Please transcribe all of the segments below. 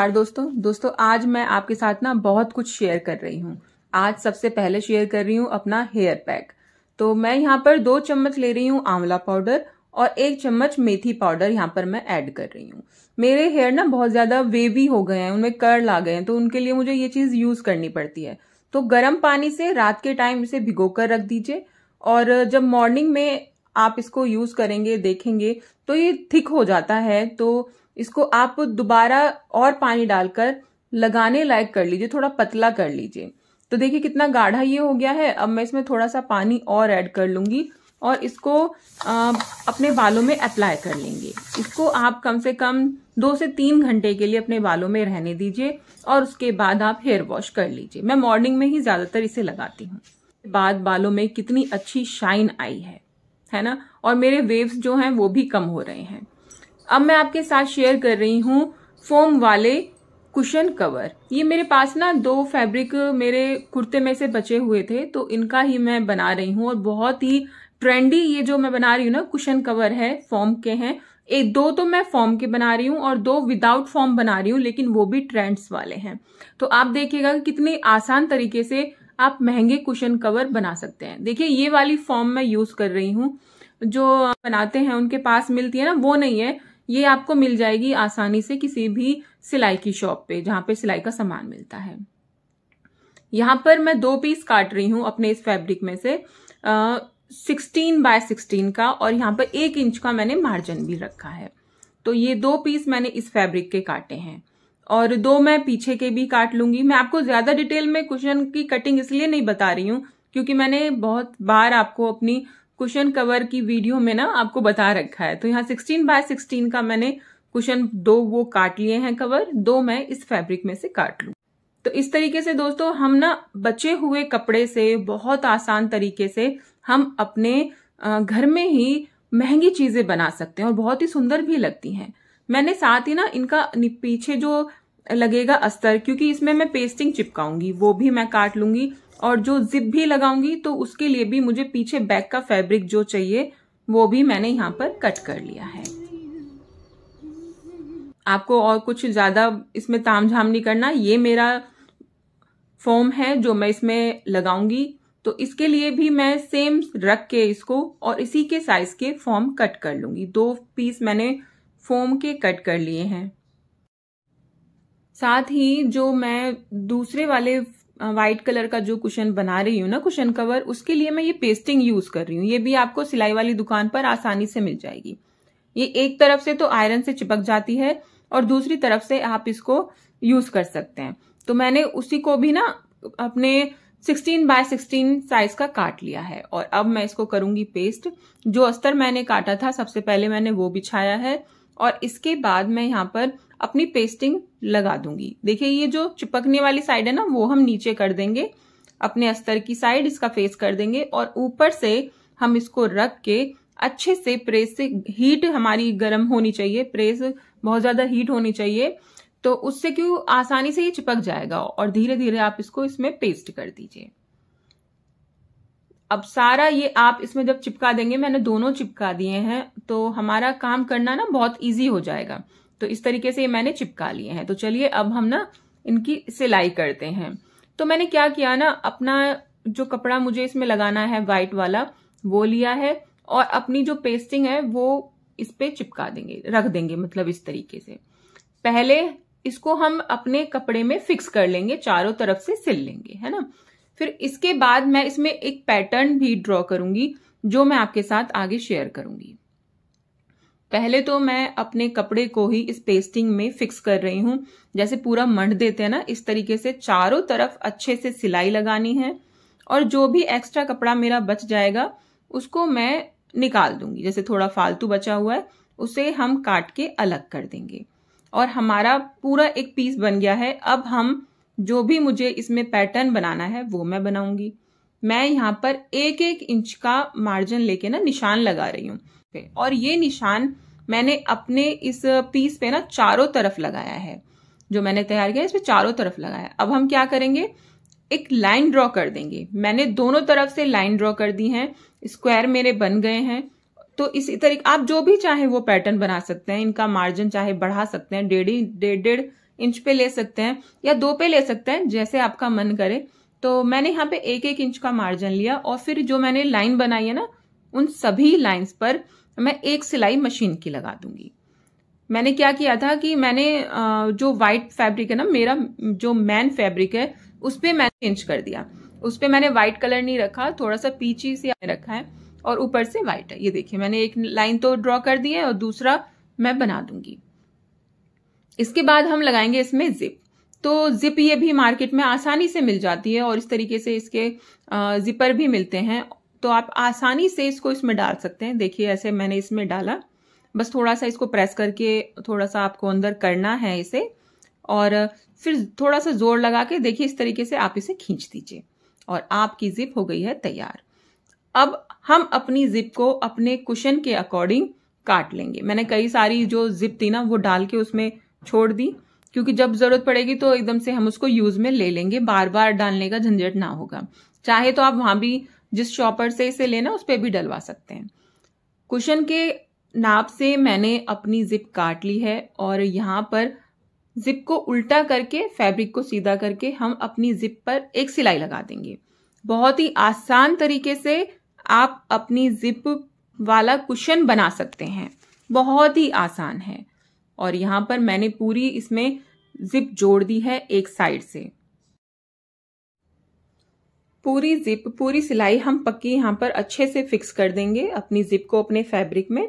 नमस्कार दोस्तों दोस्तों आज मैं आपके साथ ना बहुत कुछ शेयर कर रही हूँ आज सबसे पहले शेयर कर रही हूँ अपना हेयर पैक तो मैं यहाँ पर दो चम्मच ले रही हूँ आंवला पाउडर और एक चम्मच मेथी पाउडर यहाँ पर मैं ऐड कर रही हूँ मेरे हेयर ना बहुत ज़्यादा वेवी हो गए हैं उनमें कर्ल आ गए हैं तो उनके लिए मुझे ये चीज़ यूज़ करनी पड़ती है तो गर्म पानी से रात के टाइम इसे भिगो कर रख दीजिए और जब मॉर्निंग में आप इसको यूज़ करेंगे देखेंगे तो ये थिक हो जाता है तो इसको आप दोबारा और पानी डालकर लगाने लायक कर लीजिए थोड़ा पतला कर लीजिए तो देखिए कितना गाढ़ा ये हो गया है अब मैं इसमें थोड़ा सा पानी और ऐड कर लूंगी और इसको आ, अपने बालों में अप्लाई कर लेंगे इसको आप कम से कम दो से तीन घंटे के लिए अपने बालों में रहने दीजिए और उसके बाद आप हेयर वॉश कर लीजिए मैं मॉर्निंग में ही ज़्यादातर इसे लगाती हूँ बाद बालों में कितनी अच्छी शाइन आई है है ना और मेरे वेव्स जो हैं वो भी कम हो रहे हैं अब मैं आपके साथ शेयर कर रही हूँ फोम वाले कुशन कवर ये मेरे पास ना दो फैब्रिक मेरे कुर्ते में से बचे हुए थे तो इनका ही मैं बना रही हूँ और बहुत ही ट्रेंडी ये जो मैं बना रही हूँ ना कुशन कवर है फॉर्म के हैं एक दो तो मैं फॉर्म के बना रही हूँ और दो विदाउट फॉर्म बना रही हूँ लेकिन वो भी ट्रेंड्स वाले हैं तो आप देखिएगा कि कितने आसान तरीके से आप महंगे कुशन कवर बना सकते हैं देखिए ये वाली फॉर्म मैं यूज कर रही हूँ जो बनाते हैं उनके पास मिलती है ना वो नहीं है ये आपको मिल जाएगी आसानी से किसी भी सिलाई की शॉप पे जहां पे सिलाई का सामान मिलता है यहां पर मैं दो पीस काट रही हूँ अपने इस फैब्रिक में से सिक्सटीन बाय सिक्सटीन का और यहाँ पर एक इंच का मैंने मार्जिन भी रखा है तो ये दो पीस मैंने इस फैब्रिक के काटे हैं और दो मैं पीछे के भी काट लूंगी मैं आपको ज्यादा डिटेल में कुशन की कटिंग इसलिए नहीं बता रही हूँ क्योंकि मैंने बहुत बार आपको अपनी कुशन कवर की वीडियो में ना आपको बता रखा है तो यहाँ सिक्सटीन बाय सिक्सटीन का मैंने कुशन दो वो काट लिए हैं कवर दो मैं इस फैब्रिक में से काट लू तो इस तरीके से दोस्तों हम ना बचे हुए कपड़े से बहुत आसान तरीके से हम अपने घर में ही महंगी चीजें बना सकते हैं और बहुत ही सुंदर भी लगती हैं मैंने साथ ही ना इनका पीछे जो लगेगा अस्तर क्योंकि इसमें मैं पेस्टिंग चिपकाऊंगी वो भी मैं काट लूंगी और जो जिप भी लगाऊंगी तो उसके लिए भी मुझे पीछे बैक का फैब्रिक जो चाहिए वो भी मैंने यहाँ पर कट कर लिया है आपको और कुछ ज़्यादा इसमें ताम झाम नहीं करना ये मेरा फॉर्म है जो मैं इसमें लगाऊंगी तो इसके लिए भी मैं सेम रख के इसको और इसी के साइज के फॉर्म कट कर लूंगी दो पीस मैंने फॉर्म के कट कर लिए हैं साथ ही जो मैं दूसरे वाले व्हाइट कलर का जो कुशन बना रही हूँ ना कुशन कवर उसके लिए मैं ये पेस्टिंग यूज कर रही हूँ ये भी आपको सिलाई वाली दुकान पर आसानी से मिल जाएगी ये एक तरफ से तो आयरन से चिपक जाती है और दूसरी तरफ से आप इसको यूज कर सकते हैं तो मैंने उसी को भी ना अपने 16 बाय 16 साइज का काट लिया है और अब मैं इसको करूंगी पेस्ट जो अस्तर मैंने काटा था सबसे पहले मैंने वो बिछाया है और इसके बाद मैं यहाँ पर अपनी पेस्टिंग लगा दूंगी देखिए ये जो चिपकने वाली साइड है ना वो हम नीचे कर देंगे अपने अस्तर की साइड इसका फेस कर देंगे और ऊपर से हम इसको रख के अच्छे से प्रेस से हीट हमारी गर्म होनी चाहिए प्रेस बहुत ज़्यादा हीट होनी चाहिए तो उससे क्यों आसानी से ये चिपक जाएगा और धीरे धीरे आप इसको इसमें पेस्ट कर दीजिए अब सारा ये आप इसमें जब चिपका देंगे मैंने दोनों चिपका दिए हैं तो हमारा काम करना ना बहुत ईजी हो जाएगा तो इस तरीके से ये मैंने चिपका लिए हैं तो चलिए अब हम ना इनकी सिलाई करते हैं तो मैंने क्या किया ना अपना जो कपड़ा मुझे इसमें लगाना है वाइट वाला वो लिया है और अपनी जो पेस्टिंग है वो इस पर चिपका देंगे रख देंगे मतलब इस तरीके से पहले इसको हम अपने कपड़े में फिक्स कर लेंगे चारों तरफ से सिल लेंगे है ना फिर इसके बाद मैं इसमें एक पैटर्न भी ड्रॉ करूंगी जो मैं आपके साथ आगे शेयर करूंगी पहले तो मैं अपने कपड़े को ही इस पेस्टिंग में फिक्स कर रही हूं जैसे पूरा मंड देते हैं ना इस तरीके से चारों तरफ अच्छे से सिलाई लगानी है और जो भी एक्स्ट्रा कपड़ा मेरा बच जाएगा उसको मैं निकाल दूंगी जैसे थोड़ा फालतू बचा हुआ है उसे हम काट के अलग कर देंगे और हमारा पूरा एक पीस बन गया है अब हम जो भी मुझे इसमें पैटर्न बनाना है वो मैं बनाऊंगी मैं यहाँ पर एक एक इंच का मार्जिन लेके ना निशान लगा रही हूँ और ये निशान मैंने अपने इस पीस पे ना चारों तरफ लगाया है जो मैंने तैयार किया इसमें चारों तरफ लगाया अब हम क्या करेंगे एक लाइन ड्रॉ कर देंगे मैंने दोनों तरफ से लाइन ड्रॉ कर दी है स्क्वायर मेरे बन गए हैं तो इसी तरीके आप जो भी चाहे वो पैटर्न बना सकते हैं इनका मार्जिन चाहे बढ़ा सकते हैं डेढ़ डेढ़ डेढ़ इंच पे ले सकते हैं या दो पे ले सकते हैं जैसे आपका मन करे तो मैंने यहाँ पे एक एक इंच का मार्जिन लिया और फिर जो मैंने लाइन बनाई है ना उन सभी लाइन्स पर मैं एक सिलाई मशीन की लगा दूंगी मैंने क्या किया था कि मैंने जो व्हाइट फैब्रिक है ना मेरा जो मैन फैब्रिक है उस पर मैंने चेंज कर दिया उस पर मैंने व्हाइट कलर नहीं रखा थोड़ा सा पीछे से रखा है और ऊपर से व्हाइट है ये देखिए मैंने एक लाइन तो ड्रॉ कर दी है और दूसरा मैं बना दूंगी इसके बाद हम लगाएंगे इसमें जिप तो जिप ये भी मार्केट में आसानी से मिल जाती है और इस तरीके से इसके जिपर भी मिलते हैं तो आप आसानी से इसको इसमें डाल सकते हैं देखिए ऐसे मैंने इसमें डाला बस थोड़ा सा इसको प्रेस करके थोड़ा सा आपको अंदर करना है इसे और फिर थोड़ा सा जोर लगा के देखिए इस तरीके से आप इसे खींच दीजिए और आपकी जिप हो गई है तैयार अब हम अपनी जिप को अपने कुशन के अकॉर्डिंग काट लेंगे मैंने कई सारी जो जिप थी ना वो डाल के उसमें छोड़ दी क्योंकि जब जरूरत पड़ेगी तो एकदम से हम उसको यूज में ले लेंगे बार बार डालने का झंझट ना होगा चाहे तो आप वहां भी जिस शॉपर से इसे लेना उस पर भी डलवा सकते हैं कुशन के नाप से मैंने अपनी जिप काट ली है और यहाँ पर जिप को उल्टा करके फैब्रिक को सीधा करके हम अपनी जिप पर एक सिलाई लगा देंगे बहुत ही आसान तरीके से आप अपनी जिप वाला कुशन बना सकते हैं बहुत ही आसान है और यहाँ पर मैंने पूरी इसमें जिप जोड़ दी है एक साइड से पूरी जिप पूरी सिलाई हम पक्की यहाँ पर अच्छे से फिक्स कर देंगे अपनी जिप को अपने फैब्रिक में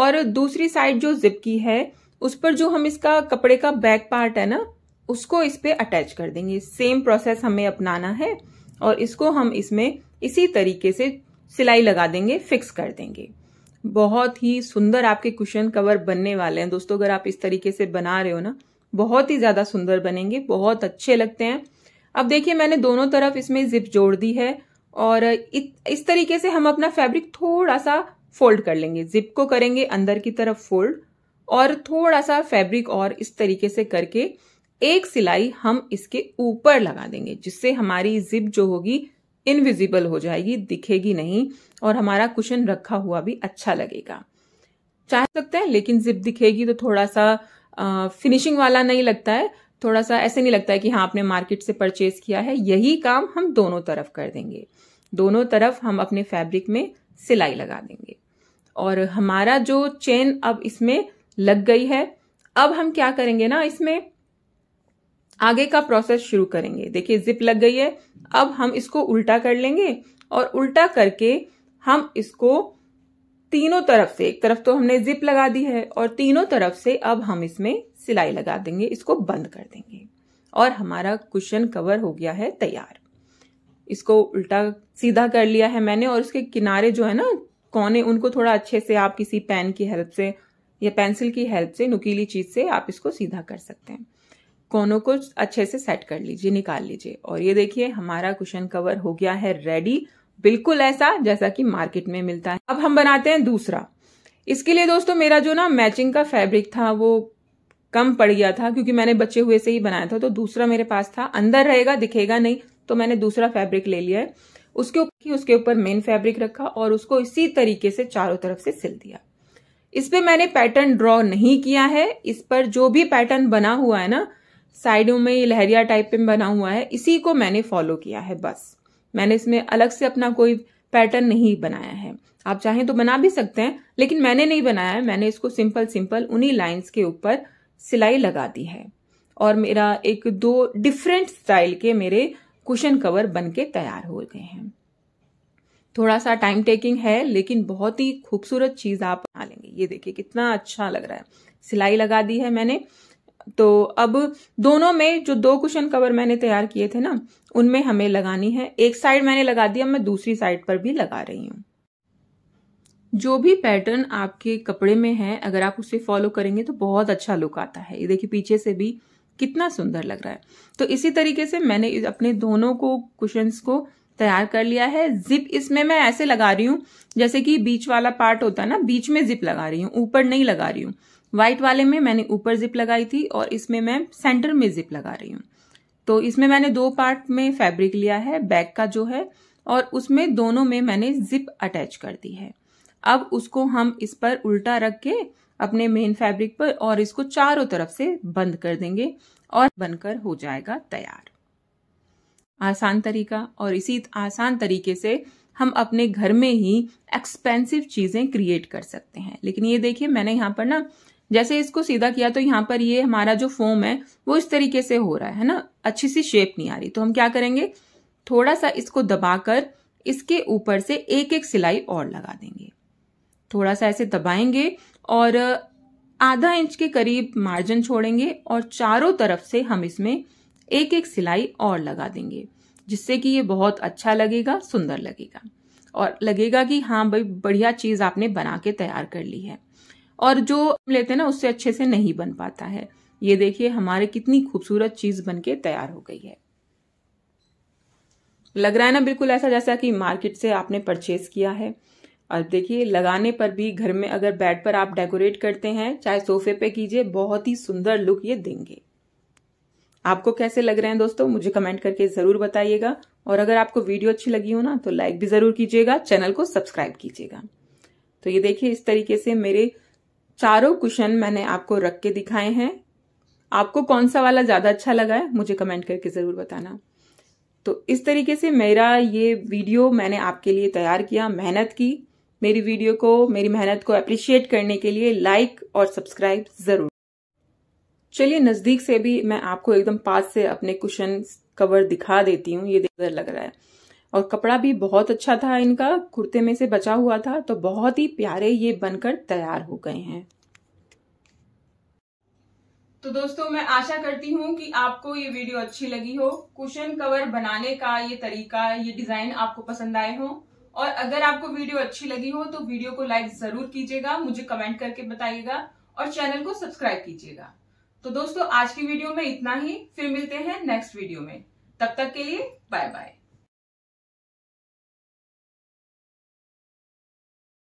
और दूसरी साइड जो जिप की है उस पर जो हम इसका कपड़े का बैक पार्ट है ना उसको इस पर अटैच कर देंगे सेम प्रोसेस हमें अपनाना है और इसको हम इसमें इसी तरीके से सिलाई लगा देंगे फिक्स कर देंगे बहुत ही सुंदर आपके कुशन कवर बनने वाले हैं दोस्तों अगर आप इस तरीके से बना रहे हो ना बहुत ही ज़्यादा सुंदर बनेंगे बहुत अच्छे लगते हैं अब देखिए मैंने दोनों तरफ इसमें जिप जोड़ दी है और इस तरीके से हम अपना फैब्रिक थोड़ा सा फोल्ड कर लेंगे जिप को करेंगे अंदर की तरफ फोल्ड और थोड़ा सा फैब्रिक और इस तरीके से करके एक सिलाई हम इसके ऊपर लगा देंगे जिससे हमारी जिप जो होगी इनविजिबल हो जाएगी दिखेगी नहीं और हमारा कुशन रखा हुआ भी अच्छा लगेगा चाह सकते हैं लेकिन जिप दिखेगी तो थोड़ा सा आ, फिनिशिंग वाला नहीं लगता है थोड़ा सा ऐसे नहीं लगता है कि हाँ आपने मार्केट से परचेज किया है यही काम हम दोनों तरफ कर देंगे दोनों तरफ हम अपने फैब्रिक में सिलाई लगा देंगे और हमारा जो चेन अब इसमें लग गई है अब हम क्या करेंगे ना इसमें आगे का प्रोसेस शुरू करेंगे देखिए जिप लग गई है अब हम इसको उल्टा कर लेंगे और उल्टा करके हम इसको तीनों तरफ से एक तरफ तो हमने जिप लगा दी है और तीनों तरफ से अब हम इसमें सिलाई लगा देंगे इसको बंद कर देंगे और हमारा कुशन कवर हो गया है तैयार इसको उल्टा सीधा कर लिया है मैंने और उसके किनारे जो है ना कोने उनको थोड़ा अच्छे से आप किसी पेन की हेल्प से या पेंसिल की हेल्प से नुकीली चीज से आप इसको सीधा कर सकते हैं कोनों को अच्छे से सेट कर लीजिए निकाल लीजिए और ये देखिए हमारा कुशन कवर हो गया है रेडी बिल्कुल ऐसा जैसा कि मार्केट में मिलता है अब हम बनाते हैं दूसरा इसके लिए दोस्तों मेरा जो ना मैचिंग का फैब्रिक था वो कम पड़ गया था क्योंकि मैंने बचे हुए से ही बनाया था तो दूसरा मेरे पास था अंदर रहेगा दिखेगा नहीं तो मैंने दूसरा फैब्रिक ले लिया है उसके ऊपर उसके ऊपर मेन फैब्रिक रखा और उसको इसी तरीके से चारों तरफ से सिल दिया इस पर मैंने पैटर्न ड्रॉ नहीं किया है इस पर जो भी पैटर्न बना हुआ है ना साइडों में ये लहरिया टाइप में बना हुआ है इसी को मैंने फॉलो किया है बस मैंने इसमें अलग से अपना कोई पैटर्न नहीं बनाया है आप चाहें तो बना भी सकते हैं लेकिन मैंने नहीं बनाया है मैंने इसको सिंपल सिंपल उन्हीं लाइंस के ऊपर सिलाई लगा दी है और मेरा एक दो डिफरेंट स्टाइल के मेरे कुशन कवर बन के तैयार हो गए हैं थोड़ा सा टाइम टेकिंग है लेकिन बहुत ही खूबसूरत चीज आप बना लेंगे ये देखिए कितना अच्छा लग रहा है सिलाई लगा दी है मैंने तो अब दोनों में जो दो क्वेश्चन कवर मैंने तैयार किए थे ना उनमें हमें लगानी है एक साइड मैंने लगा दी अब मैं दूसरी साइड पर भी लगा रही हूं जो भी पैटर्न आपके कपड़े में है अगर आप उसे फॉलो करेंगे तो बहुत अच्छा लुक आता है ये देखिए पीछे से भी कितना सुंदर लग रहा है तो इसी तरीके से मैंने अपने दोनों को क्वेश्चन को तैयार कर लिया है जिप इसमें मैं ऐसे लगा रही हूँ जैसे कि बीच वाला पार्ट होता है ना बीच में जिप लगा रही हूँ ऊपर नहीं लगा रही हूँ व्हाइट वाले में मैंने ऊपर जिप लगाई थी और इसमें मैं सेंटर में जिप लगा रही हूँ तो इसमें मैंने दो पार्ट में फैब्रिक लिया है बैक का जो है और उसमें दोनों में मैंने जिप अटैच कर दी है अब उसको हम इस पर उल्टा रख के अपने मेन फैब्रिक पर और इसको चारों तरफ से बंद कर देंगे और बनकर हो जाएगा तैयार आसान तरीका और इसी आसान तरीके से हम अपने घर में ही एक्सपेंसिव चीजें क्रिएट कर सकते हैं लेकिन ये देखिए मैंने यहाँ पर ना जैसे इसको सीधा किया तो यहाँ पर ये हमारा जो फोम है वो इस तरीके से हो रहा है ना अच्छी सी शेप नहीं आ रही तो हम क्या करेंगे थोड़ा सा इसको दबाकर इसके ऊपर से एक एक सिलाई और लगा देंगे थोड़ा सा ऐसे दबाएंगे और आधा इंच के करीब मार्जिन छोड़ेंगे और चारों तरफ से हम इसमें एक एक सिलाई और लगा देंगे जिससे कि ये बहुत अच्छा लगेगा सुंदर लगेगा और लगेगा कि हाँ भाई बढ़िया चीज़ आपने बना के तैयार कर ली है और जो लेते हैं ना उससे अच्छे से नहीं बन पाता है ये देखिए हमारे कितनी खूबसूरत चीज बन के तैयार हो गई है लग रहा है ना बिल्कुल ऐसा जैसा कि मार्केट से आपने परचेज किया है और देखिए लगाने पर भी घर में अगर बेड पर आप डेकोरेट करते हैं चाहे सोफे पे कीजिए बहुत ही सुंदर लुक ये देंगे आपको कैसे लग रहे हैं दोस्तों मुझे कमेंट करके जरूर बताइएगा और अगर आपको वीडियो अच्छी लगी हो ना तो लाइक भी जरूर कीजिएगा चैनल को सब्सक्राइब कीजिएगा तो ये देखिए इस तरीके से मेरे चारों क्वेश्चन मैंने आपको रख के दिखाए हैं आपको कौन सा वाला ज़्यादा अच्छा लगा है मुझे कमेंट करके ज़रूर बताना तो इस तरीके से मेरा ये वीडियो मैंने आपके लिए तैयार किया मेहनत की मेरी वीडियो को मेरी मेहनत को अप्रिशिएट करने के लिए लाइक और सब्सक्राइब ज़रूर चलिए नज़दीक से भी मैं आपको एकदम पास से अपने क्वेश्चन कवर दिखा देती हूँ ये देख लग रहा है और कपड़ा भी बहुत अच्छा था इनका कुर्ते में से बचा हुआ था तो बहुत ही प्यारे ये बनकर तैयार हो गए हैं तो दोस्तों मैं आशा करती हूँ कि आपको ये वीडियो अच्छी लगी हो कुशन कवर बनाने का ये तरीका ये डिजाइन आपको पसंद आए हो और अगर आपको वीडियो अच्छी लगी हो तो वीडियो को लाइक जरूर कीजिएगा मुझे कमेंट करके बताइएगा और चैनल को सब्सक्राइब कीजिएगा तो दोस्तों आज की वीडियो में इतना ही फिर मिलते हैं नेक्स्ट वीडियो में तब तक के लिए बाय बाय